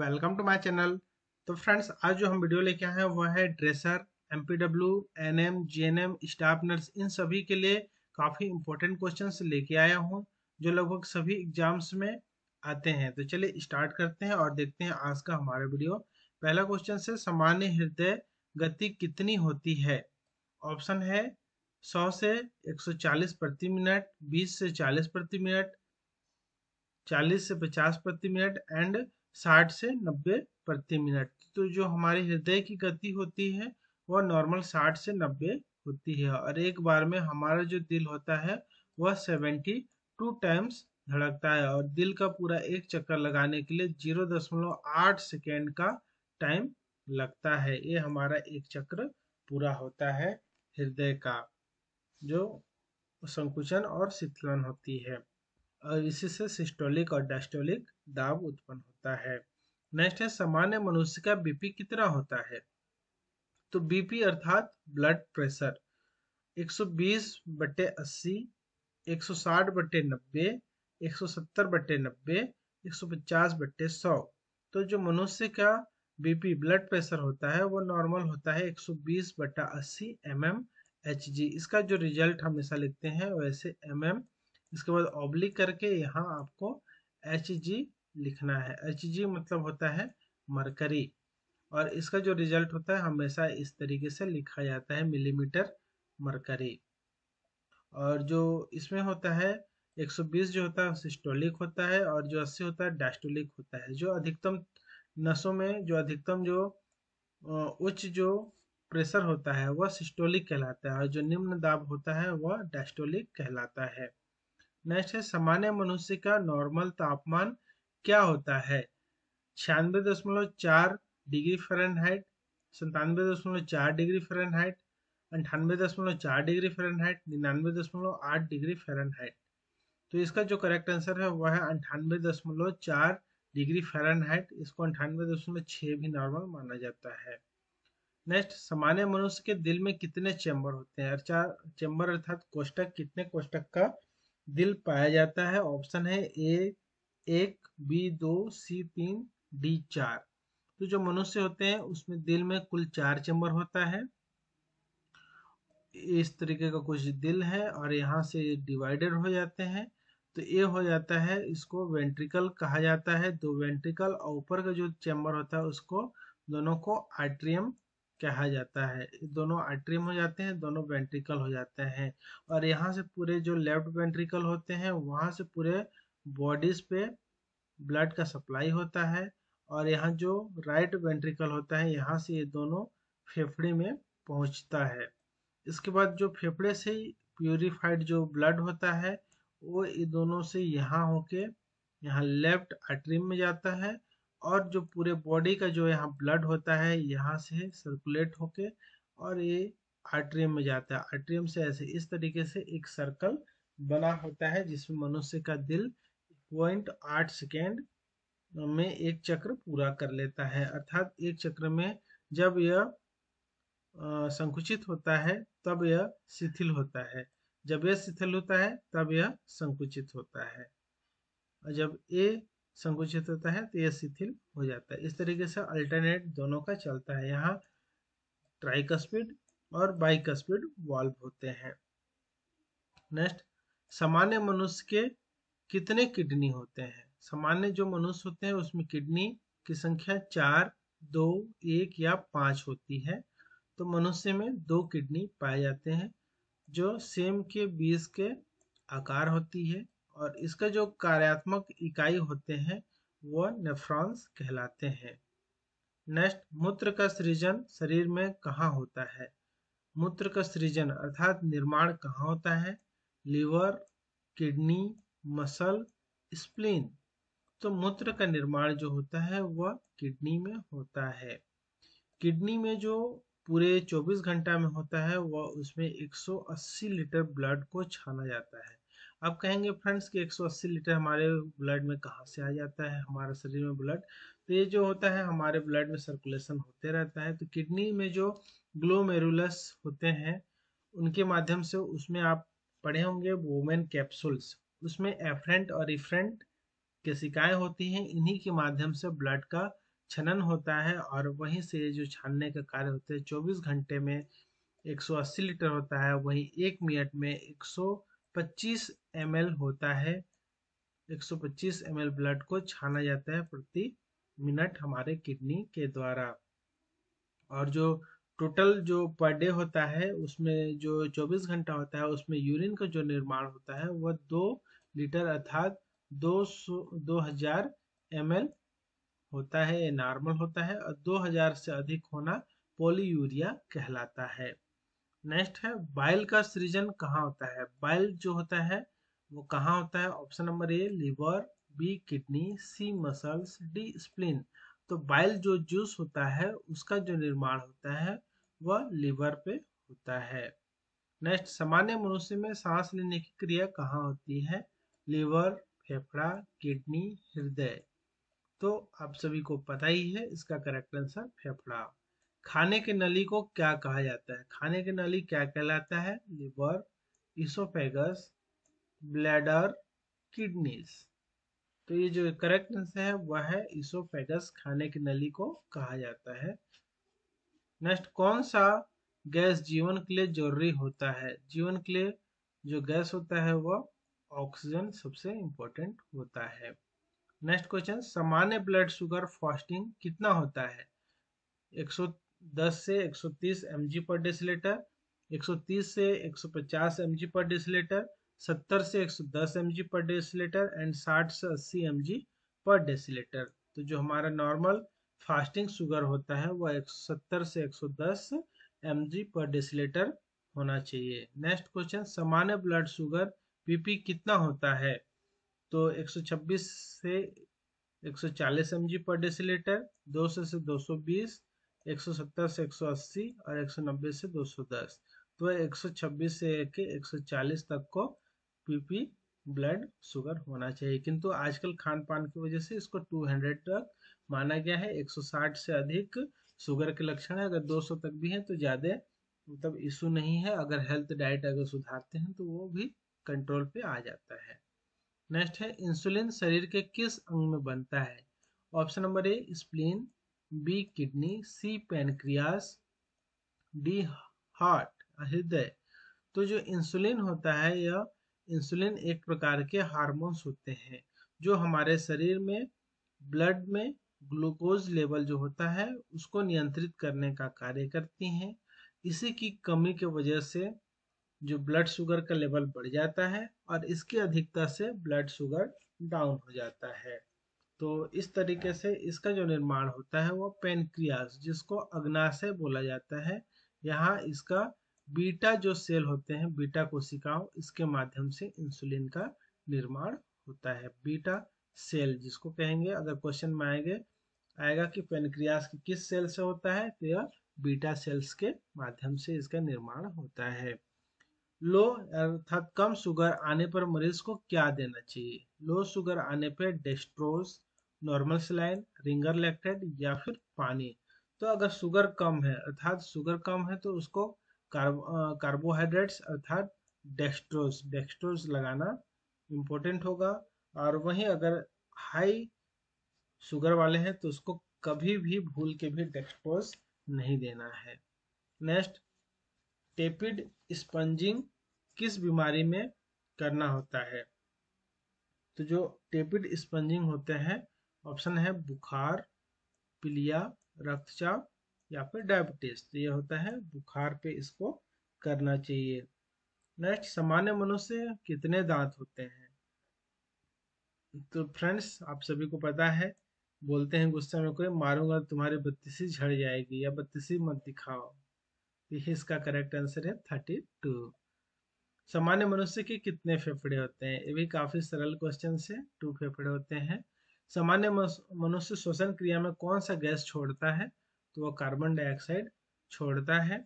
Welcome to my channel तो friends आज जो हम वीडियो लेके आए हैं वह है dresser MPW NM GNM staff nurse इन सभी के लिए काफ़ी इंपॉर्टेंट क्वेश्चंस लेके आया हूँ जो लगभग सभी एग्जाम्स में आते हैं तो चलिए स्टार्ट करते हैं और देखते हैं आज का हमारा वीडियो पहला क्वेश्चन से सामान्य हृदय गति कितनी होती है ऑप्शन है सौ से एक प्रति मिनट बीस से चालीस प्रति मिनट चालीस से पचास प्रति मिनट एंड साठ से नब्बे प्रति मिनट तो जो हमारे हृदय की गति होती है वह नॉर्मल साठ से नब्बे होती है और एक बार में हमारा जो दिल होता है वह सेवेंटी टू टाइम्स धड़कता है और दिल का पूरा एक चक्कर लगाने के लिए जीरो दशमलव आठ सेकेंड का टाइम लगता है ये हमारा एक चक्र पूरा होता है हृदय का जो संकुचन और शीतलन होती है और इससे सिस्टोलिक और डायस्टोलिक दाब उत्पन्न सकता है नेक्स्ट है सामान्य मनुष्य का बीपी कितना होता है तो बीपी अर्थात ब्लड प्रेशर 120 बटे 80 160 बटे 90 170 बटे 90 150 बटे 100 तो जो मनुष्य का बीपी ब्लड प्रेशर होता है वो नॉर्मल होता है 120 बटा अस्सी एम एम एच जी इसका जो रिजल्ट हमेशा लिखते हैं वैसे एम एम इसके बाद ऑब्लिक करके यहाँ आपको एच जी लिखना है एच जी मतलब होता है मरकरी और इसका जो रिजल्ट होता है हमेशा इस तरीके से लिखा जाता है मिलीमीटर मरकरी और जो इसमें होता है 120 जो होता है सिस्टोलिक होता है और जो 80 होता है डास्टोलिक होता है जो अधिकतम नसों में जो अधिकतम जो उच्च जो प्रेशर होता है वह सिस्टोलिक कहलाता है और जो निम्न दाब होता है वह डास्टोलिक कहलाता है नेक्स्ट है सामान्य मनुष्य का नॉर्मल तापमान क्या होता है छियानवे दशमलव चार डिग्री फ़ारेनहाइट संतानवे दशमलव चार डिग्री फ़ारेनहाइट अंठानवे दशमलव चार डिग्री फ़ारेनहाइट निन्यानवे दशमलव आठ डिग्री फ़ारेनहाइट तो इसका जो करेक्ट आंसर है वह है अंठानवे दशमलव चार डिग्री फ़ारेनहाइट इसको अंठानवे दशमलव छः भी नॉर्मल माना जाता है नेक्स्ट सामान्य मनुष्य के दिल में कितने चैम्बर होते हैं चार चैम्बर अर्थात कोष्टक कितने कोष्टक का दिल पाया जाता है ऑप्शन है ए एक बी दो सी तीन डी चार तो जो मनुष्य होते हैं उसमें दिल में कुल चार चैम्बर होता है इस तरीके का कुछ दिल है और यहाँ से डिवाइडेड हो जाते हैं तो ये हो जाता है इसको वेंट्रिकल कहा जाता है दो वेंट्रिकल और ऊपर का जो चैम्बर होता है उसको दोनों को आर्ट्रियम कहा जाता है दोनों आर्ट्रियम हो जाते हैं दोनों वेंट्रिकल हो जाते हैं और यहाँ से पूरे जो लेफ्ट वेंट्रिकल होते हैं वहां से पूरे बॉडीज पे ब्लड का सप्लाई होता है और यहाँ जो राइट वेंट्रिकल होता है यहाँ से ये दोनों फेफड़े में पहुँचता है इसके बाद जो फेफड़े से प्योरीफाइड जो ब्लड होता है वो ये दोनों से यहाँ होके यहाँ लेफ्ट अट्रीम में जाता है और जो पूरे बॉडी का जो यहाँ ब्लड होता है यहाँ से सर्कुलेट होके और ये आर्ट्रियम में जाता है आर्ट्रियम से ऐसे इस तरीके से एक सर्कल बना होता है जिसमें मनुष्य का दिल पॉइंट आठ सेकेंड में एक चक्र पूरा कर लेता है अर्थात एक चक्र में जब यह संकुचित होता है तब यह शिथिल होता है जब यह शिथिल होता है तब यह संकुचित होता है और जब ए संकुचित होता है तो यह शिथिल हो जाता है इस तरीके से अल्टरनेट दोनों का चलता है यहाँ ट्राइक स्पीड और बाइक स्पीड वॉल्व होते हैं नेक्स्ट सामान्य मनुष्य के कितने किडनी होते हैं सामान्य जो मनुष्य होते हैं उसमें किडनी की संख्या चार दो एक या पांच होती है तो मनुष्य में दो किडनी पाए जाते हैं जो सेम के बीज के आकार होती है और इसका जो कार्यात्मक इकाई होते हैं वह नेफ्रॉन्स कहलाते हैं नेक्स्ट मूत्र का सृजन शरीर में कहाँ होता है मूत्र का सृजन अर्थात निर्माण कहाँ होता है लीवर किडनी मसल स्प्लीन तो मूत्र का निर्माण जो होता है वह किडनी में होता है किडनी में जो पूरे 24 घंटा में होता है वह उसमें 180 लीटर ब्लड को छाना जाता है आप कहेंगे फ्रेंड्स कि 180 लीटर हमारे ब्लड में कहाँ से आ जाता है हमारे शरीर में ब्लड तो ये जो होता है हमारे ब्लड में सर्कुलेशन होते रहता है तो किडनी में जो ग्लोमेरुलस होते हैं उनके माध्यम से उसमें आप पढ़े होंगे वोमेन कैप्सूल्स उसमें एफरेंट और रिफरेंट के शिकाय होती हैं इन्हीं के माध्यम से ब्लड का छनन होता है और वहीं से जो छानने का कार्य होता है चौबीस घंटे में 180 लीटर होता है वहीं एक मिनट में 125 ml होता है 125 ml ब्लड को छाना जाता है प्रति मिनट हमारे किडनी के द्वारा और जो टोटल जो पर डे होता है उसमें जो 24 घंटा होता है उसमें यूरिन का जो निर्माण होता है वह दो लीटर अर्थात दो सौ दो हजार एम होता है ये नॉर्मल होता है और 2000 से अधिक होना पोलीयूरिया कहलाता है नेक्स्ट है बाइल का सृजन कहाँ होता है बाइल जो होता है वो कहाँ होता है option number A liver B kidney C muscles D spleen तो बाइल जो जूस होता है उसका जो निर्माण होता है वह लिवर पे होता है नेक्स्ट सामान्य मनुष्य में सांस लेने की क्रिया कहाँ होती है लीवर फेफड़ा किडनी हृदय तो आप सभी को पता ही है इसका करेक्ट आंसर फेफड़ा खाने के नली को क्या कहा जाता है खाने के नली क्या कहलाता है लिवर इसोफेगस ब्लैडर किडनीज तो ये जो करेक्ट आंसर है वह है इसोफेगस खाने की नली को कहा जाता है नेक्स्ट कौन सा गैस जीवन के लिए जरूरी होता है जीवन के लिए जो गैस होता है वह ऑक्सीजन सबसे इम्पोर्टेंट होता है नेक्स्ट क्वेश्चन सामान्य ब्लड शुगर फास्टिंग कितना होता है 110 से 130 mg पर डेसीलीटर 130 से 150 mg पर डेसीलीटर 70 से 110 mg पर डेसीलीटर एंड 60 से 80 mg पर डेसीलीटर तो जो हमारा नॉर्मल फास्टिंग शुगर होता है वह 170 से 110 mg पर डेसीलीटर होना चाहिए नेक्स्ट क्वेश्चन सामान्य ब्लड शुगर पीपी कितना होता है तो 126 से 140 एमजी पर डेसीलीटर 200 से 220 170 से 180 और 190 से 210 तो 126 से एक 140 तो तक को पीपी ब्लड शुगर होना चाहिए किंतु आजकल खान पान की वजह से इसको 200 तक माना गया है 160 से अधिक शुगर के लक्षण है अगर 200 तक भी है तो ज़्यादा मतलब इशू नहीं है अगर हेल्थ डाइट अगर सुधारते हैं तो वो भी कंट्रोल पे आ जाता है नेक्स्ट है इंसुलिन शरीर के किस अंग में बनता है option number A spleen B kidney C pancreas D heart हृदय तो जो इंसुलिन होता है यह इंसुलिन एक प्रकार के हार्मोन्स होते हैं जो हमारे शरीर में ब्लड में ग्लूकोज लेवल जो होता है उसको नियंत्रित करने का कार्य करती हैं इसी की कमी के वजह से जो ब्लड शुगर का लेवल बढ़ जाता है और इसकी अधिकता से ब्लड शुगर डाउन हो जाता है तो इस तरीके से इसका जो निर्माण होता है वो पेनक्रियास जिसको अग्नाशय बोला जाता है यहाँ इसका बीटा जो सेल होते हैं बीटा कोशिकाओं इसके माध्यम से इंसुलिन का निर्माण होता है बीटा सेल जिसको कहेंगे अगर क्वेश्चन में आएंगे आएगा कि पेनक्रियास किस सेल से होता है तो यह बीटा सेल्स के माध्यम से इसका निर्माण होता है लो अर्थात कम शुगर आने पर मरीज को क्या देना चाहिए लो शुगर आने पर dextrose normal saline Ringer lactate या फिर पानी तो अगर शुगर कम है अर्थात शुगर कम है तो उसको कार्बोहाइड्रेट्स अर्थात डेस्ट्रोज डेस्ट्रोज लगाना इम्पोर्टेंट होगा और वहीं अगर हाई शुगर वाले हैं तो उसको कभी भी भूल के भी डेस्ट्रोज नहीं देना है नेक्स्ट टेपिड स्पंजिंग किस बीमारी में करना होता है तो जो टेपिड स्पंजिंग होते हैं ऑप्शन है बुखार पीलिया रक्तचाप या फिर डायबिटीज तो यह होता है बुखार पे इसको करना चाहिए नेक्स्ट सामान्य मनुष्य कितने दांत होते हैं तो फ्रेंड्स आप सभी को पता है बोलते हैं गुस्से में कोई मारूंगा तो तुम्हारी बत्तीसी झड़ जाएगी या बत्तीसी मत दिखाओ इसका करेक्ट आंसर है थर्टी टू सामान्य मनुष्य के कितने फेफड़े होते हैं ये भी काफी सरल क्वेश्चन है टू फेफड़े होते हैं सामान्य मनुष्य श्वसन क्रिया में कौन सा गैस छोड़ता है तो वो कार्बन डाइऑक्साइड छोड़ता है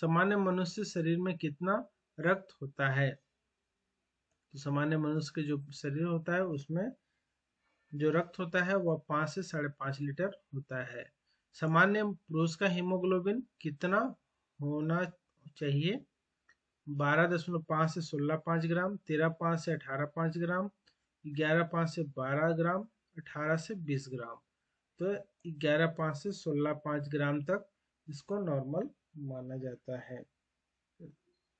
सामान्य मनुष्य शरीर में कितना रक्त होता है तो सामान्य मनुष्य के जो शरीर होता है उसमें जो रक्त होता है वह पांच से साढ़े पांच लीटर होता है सामान्य पुरुष का हीमोग्लोबिन कितना होना चाहिए बारह दशमलव पाँच से सोलह पाँच ग्राम तेरह पाँच से अठारह पाँच ग्राम ग्यारह पाँच से बारह ग्राम अठारह से बीस ग्राम तो ग्यारह पाँच से सोलह पाँच ग्राम तक इसको नॉर्मल माना जाता है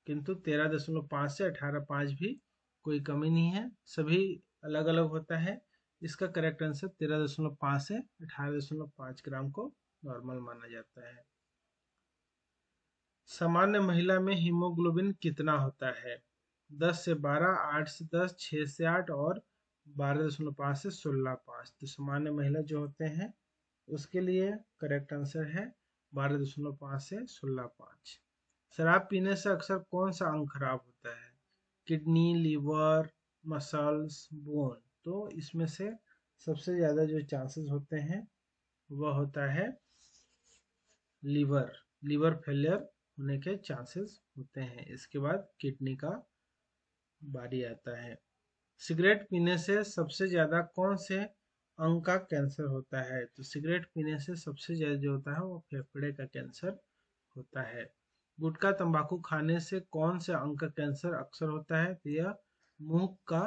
किंतु तेरह दशमलव पाँच से अठारह पाँच भी कोई कमी नहीं है सभी अलग अलग होता है इसका करेक्ट आंसर तेरह दशमलव पाँच से अठारह दशमलव पाँच ग्राम को नॉर्मल माना जाता है सामान्य महिला में हीमोग्लोबिन कितना होता है दस से बारह आठ से दस छः से आठ और बारह दशमलव पाँच से सोलह पाँच तो सामान्य महिला जो होते हैं उसके लिए करेक्ट आंसर है बारह दशमलव पाँच से सोलह पाँच शराब पीने से अक्सर कौन सा अंग खराब होता है किडनी लीवर मसल्स बोन तो इसमें से सबसे ज़्यादा जो चांसेस होते हैं वह होता है लीवर लीवर फेलियर होने के चांसेस होते हैं इसके बाद किडनी का बारी आता है सिगरेट पीने से सबसे ज़्यादा कौन से अंग का कैंसर होता है तो सिगरेट पीने से सबसे ज़्यादा जो होता है वो फेफड़े का कैंसर होता है गुटखा तंबाकू खाने से कौन से अंग का कैंसर अक्सर होता है तो यह मुंह का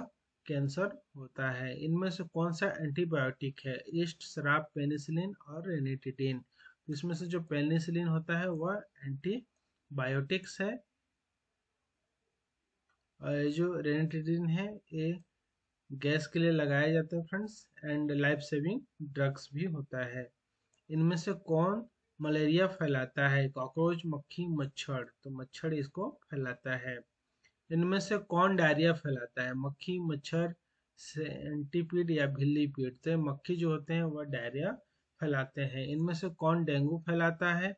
कैंसर होता है इनमें से कौन सा एंटीबायोटिक है ईस्ट शराब पेनिसिलिन और रेनिटिडिन इसमें से जो पेनिसिलिन होता है वह एंटी बायोटिक्स है और ये जो रेनेटेडिन है ये गैस के लिए लगाया जाता है friends and life saving drugs भी होता है इनमें से कौन मलेरिया फैलाता है कॉकरोच मक्खी मच्छर तो मच्छर इसको फैलाता है इनमें से कौन डायरिया फैलाता है मक्खी मच्छर सेंटीपीड या भिल्ली पीड तो मक्खी जो होते हैं वह डायरिया फैलाते हैं इनमें से कौन डेंगू फैलाता है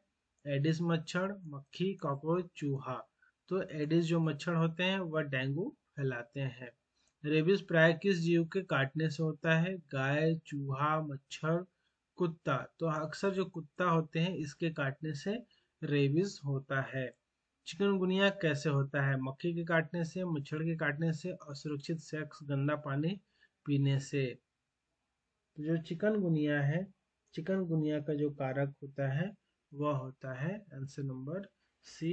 एडिस मच्छर मक्खी कॉकरोच चूहा तो एडिस जो मच्छर होते हैं वह डेंगू फैलाते हैं रेबिस प्राय किस जीव के काटने से होता है गाय चूहा मच्छर कुत्ता तो अक्सर जो कुत्ता होते हैं इसके काटने से रेबिस होता है चिकनगुनिया कैसे होता है मक्खी के काटने से मच्छर के काटने से असुरक्षित सेक्स गंदा पानी पीने से तो जो चिकनगुनिया है चिकनगुनिया का जो कारक होता है वह होता है answer number C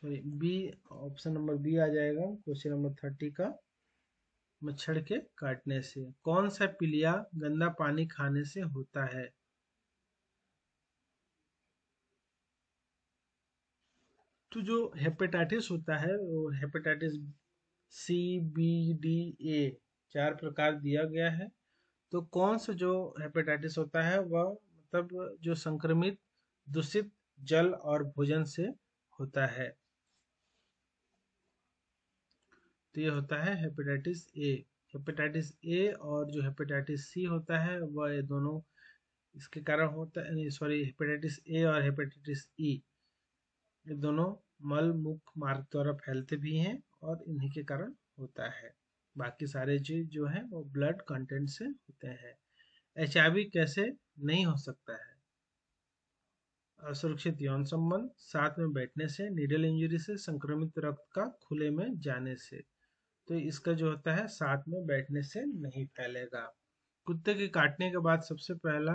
sorry B option number B आ जाएगा क्वेश्चन नंबर थर्टी का मच्छर के काटने से कौन सा पीलिया गंदा पानी खाने से होता है तो जो हेपेटाइटिस होता है वो hepatitis C B D A चार प्रकार दिया गया है तो कौन सा जो हेपेटाइटिस होता है वह मतलब जो संक्रमित दूषित जल और भोजन से होता है तो ये होता है हेपेटाइटिस ए हेपेटाइटिस ए और जो हेपेटाइटिस सी होता है वह ये दोनों इसके कारण होता है सॉरी हेपेटाइटिस ए और हेपेटाइटिस ई e। ये दोनों मल मुख मार्ग द्वारा फैलते भी हैं और इन्हीं के कारण होता है बाकी सारे चीज जो है वो ब्लड कंटेंट से होते हैं एच कैसे नहीं हो सकता है असुरक्षित यौन संबंध साथ में बैठने से निडल इंजरी से संक्रमित रक्त का खुले में जाने से तो इसका जो होता है साथ में बैठने से नहीं फैलेगा कुत्ते के काटने के बाद सबसे पहला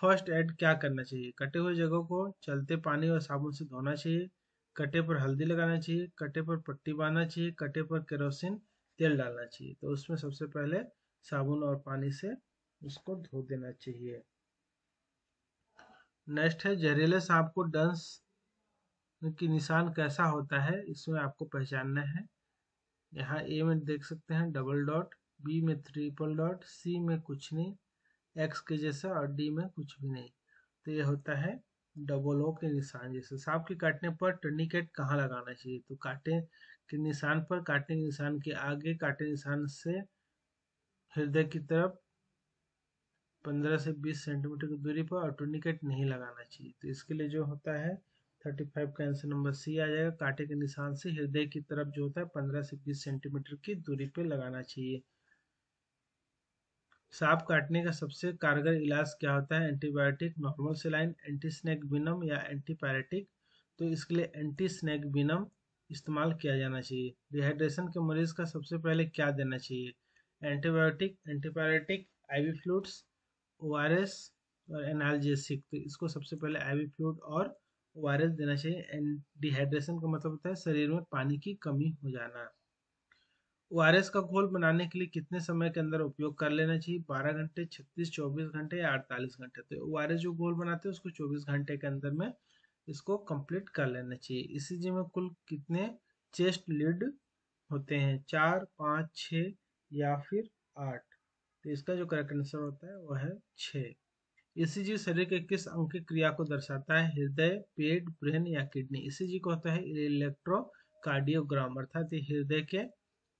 फर्स्ट एड क्या करना चाहिए कटे हुए जगह को चलते पानी और साबुन से धोना चाहिए कटे पर हल्दी लगाना चाहिए कटे पर पट्टी बांधना चाहिए कटे पर केरोसिन तेल डालना चाहिए तो उसमें सबसे पहले साबुन और पानी से उसको धो देना चाहिए नेक्स्ट है जहरीले सांप को डंस की निशान कैसा होता है इसमें आपको पहचानना है यहाँ ए में देख सकते हैं डबल डॉट बी में ट्रिपल डॉट सी में कुछ नहीं एक्स के जैसा और डी में कुछ भी नहीं तो ये होता है डबल ओ के निशान जैसे सांप के काटने पर टर्निकेट कहाँ लगाना चाहिए तो काटे के निशान पर काटने के निशान के आगे काटे निशान से हृदय की तरफ 15 से 20 सेंटीमीटर की दूरी पर और टर्निकेट नहीं लगाना चाहिए तो इसके लिए जो होता है 35 का आंसर नंबर सी आ जाएगा कांटे के निशान से हृदय की तरफ जो होता है 15 से 20 सेंटीमीटर की दूरी पर लगाना चाहिए सांप काटने का सबसे कारगर इलाज क्या होता है antibiotic normal saline anti snake venom या एंटीपायरेटिक तो इसके लिए एंटी स्नैक बिनम इस्तेमाल किया जाना चाहिए डिहाइड्रेशन के मरीज का सबसे पहले क्या देना चाहिए antibiotic antipyretic V fluids O R S और एनालजेसिक तो इसको सबसे पहले आई वी फ्लूड और ओ आर एस देना चाहिए एंड डिहाइड्रेशन का मतलब होता है शरीर में पानी की कमी हो जाना ओआरएस का घोल बनाने के लिए कितने समय के अंदर उपयोग कर लेना चाहिए बारह घंटे छत्तीस चौबीस घंटे या अड़तालीस घंटे तो ओआरएस जो घोल बनाते हैं उसको चौबीस घंटे के अंदर में इसको कंप्लीट कर लेना चाहिए इसी जी में कुल कितने चेस्ट लीड होते हैं चार पाँच छ या फिर आठ तो इसका जो करेक्ट आंसर होता है वह है छ इसी जी शरीर के किस अंग की क्रिया को दर्शाता है हृदय पेट ब्रेन या किडनी इसी जी को होता है इलेक्ट्रोकार्डियोग्राम अर्थात हृदय के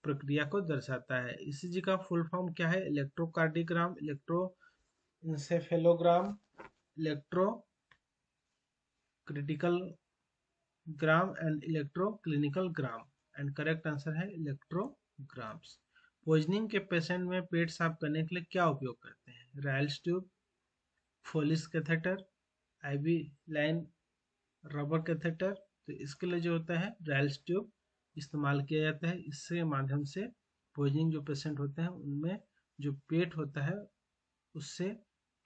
प्रक्रिया को दर्शाता है ईसीजी का फुल फॉर्म क्या है electrocardiogram electro encephalogram electro critical gram and electro clinical gram and correct answer है इलेक्ट्रोग्राम्स पोजनिंग के पेशेंट में पेट साफ करने के लिए क्या उपयोग करते हैं Ryle's tube Foley's catheter IV line rubber catheter तो इसके लिए जो होता है रायल्स ट्यूब इस्तेमाल किया जाता है इसके माध्यम से पॉइजनिंग जो पेशेंट होते हैं उनमें जो पेट होता है उससे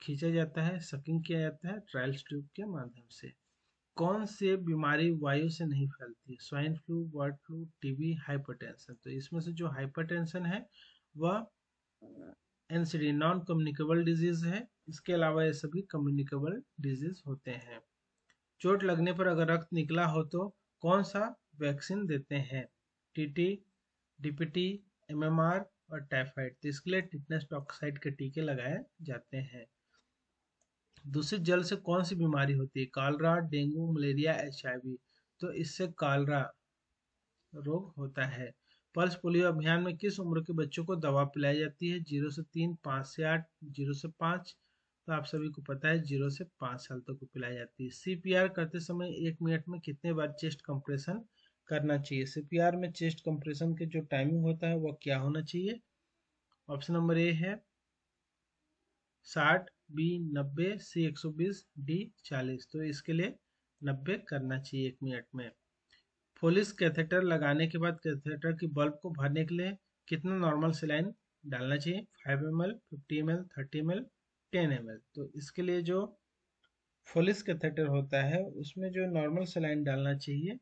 खींचा जाता है सकिंग किया जाता है ट्रायल्स ट्यूब के माध्यम से कौन से बीमारी वायु से नहीं फैलती है swine flu bird flu TB hypertension तो इसमें से जो हाइपरटेंशन है वह एनसीडी नॉन कम्युनिकेबल डिजीज है इसके अलावा ये सभी कम्युनिकेबल डिजीज होते हैं चोट लगने पर अगर रक्त निकला हो तो कौन सा वैक्सीन देते हैं टीटी डीपीटी एमएमआर और टाइफाइड तो इसके लिए टिटनेस टॉक्साइड के टीके लगाए जाते हैं दूषित जल से कौन सी बीमारी होती है कालरा डेंगू मलेरिया एच तो इससे कालरा रोग होता है पल्स पोलियो अभियान में किस उम्र के बच्चों को दवा पिलाई जाती है जीरो से तीन पाँच से आठ जीरो से पाँच तो आप सभी को पता है जीरो से पाँच साल तक तो को पिलाई जाती है सीपीआर करते समय एक मिनट में कितने बार चेस्ट कंप्रेशन करना चाहिए सीपीआर में चेस्ट कंप्रेशन के जो टाइमिंग होता है वह क्या होना चाहिए ऑप्शन नंबर ए है साठ बी नब्बे सी एक सौ बीस डी चालीस तो इसके लिए नब्बे करना चाहिए एक मिनट में फोलिस कैथेटर लगाने के बाद कैथेटर की बल्ब को भरने के लिए कितना नॉर्मल सिलाइन डालना चाहिए five M L fifty M L thirty M L ten M L तो इसके लिए जो फोलिस कैथेटर होता है उसमें जो नॉर्मल सिलाइन डालना चाहिए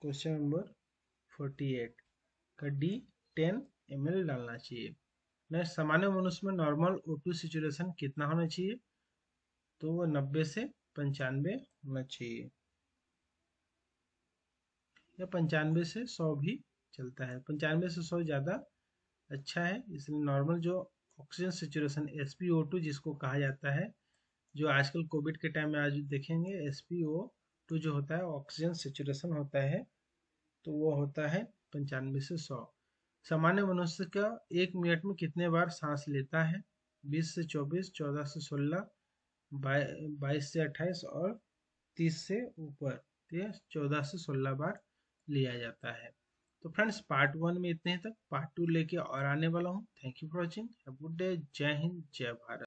क्वेश्चन नंबर 48 का डी 10 एम डालना चाहिए नेक्स्ट सामान्य मनुष्य में नॉर्मल ओ टू सिचुएशन कितना होना चाहिए तो वो 90 से पंचानवे होना चाहिए या पंचानवे से 100 भी चलता है पंचानवे से 100 ज़्यादा अच्छा है इसलिए नॉर्मल जो ऑक्सीजन सिचुएशन एस जिसको कहा जाता है जो आजकल कोविड के टाइम में आज देखेंगे एस पी ओ टू जो होता है ऑक्सीजन सेचुरेशन होता है तो वो होता है पंचानवे से सौ सामान्य मनुष्य का एक मिनट में कितने बार सांस लेता है बीस से चौबीस चौदह से सोलह बाई बाईस से अट्ठाईस और तीस से ऊपर ये चौदह से सोलह बार लिया जाता है तो फ्रेंड्स पार्ट वन में इतने तक पार्ट टू लेके और आने वाला हूँ thank you for watching good day जय हिंद जय भारत